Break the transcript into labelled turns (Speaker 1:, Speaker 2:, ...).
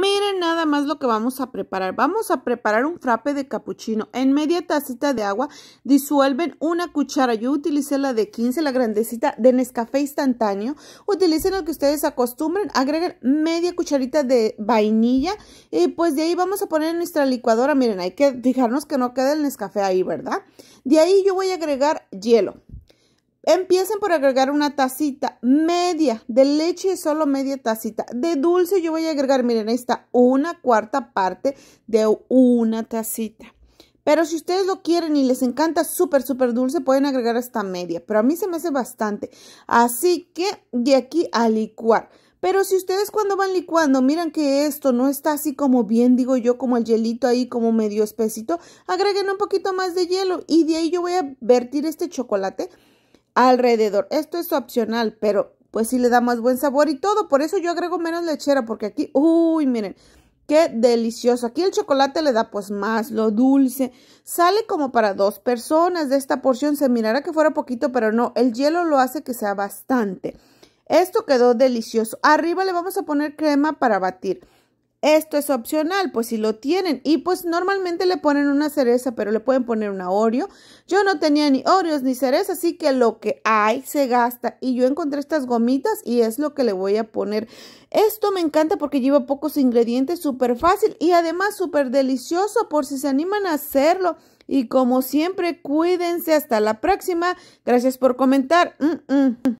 Speaker 1: Miren nada más lo que vamos a preparar. Vamos a preparar un frappe de capuchino. En media tacita de agua disuelven una cuchara. Yo utilicé la de 15, la grandecita de Nescafé instantáneo. Utilicen lo que ustedes acostumbren. Agreguen media cucharita de vainilla. Y pues de ahí vamos a poner nuestra licuadora. Miren, hay que fijarnos que no quede el Nescafé ahí, ¿verdad? De ahí yo voy a agregar hielo. Empiecen por agregar una tacita media de leche, solo media tacita. De dulce yo voy a agregar, miren, ahí está una cuarta parte de una tacita. Pero si ustedes lo quieren y les encanta súper, súper dulce, pueden agregar hasta media. Pero a mí se me hace bastante. Así que de aquí a licuar. Pero si ustedes cuando van licuando miren que esto no está así como bien, digo yo, como el hielito ahí, como medio espesito, agreguen un poquito más de hielo y de ahí yo voy a vertir este chocolate alrededor. Esto es opcional, pero pues sí le da más buen sabor y todo. Por eso yo agrego menos lechera, porque aquí, uy, miren, qué delicioso. Aquí el chocolate le da pues más lo dulce. Sale como para dos personas de esta porción. Se mirará que fuera poquito, pero no, el hielo lo hace que sea bastante. Esto quedó delicioso. Arriba le vamos a poner crema para batir. Esto es opcional, pues si lo tienen. Y pues normalmente le ponen una cereza, pero le pueden poner una Oreo. Yo no tenía ni Oreos ni cerezas, así que lo que hay se gasta. Y yo encontré estas gomitas y es lo que le voy a poner. Esto me encanta porque lleva pocos ingredientes, súper fácil y además súper delicioso por si se animan a hacerlo. Y como siempre, cuídense. Hasta la próxima. Gracias por comentar. Mm, mm.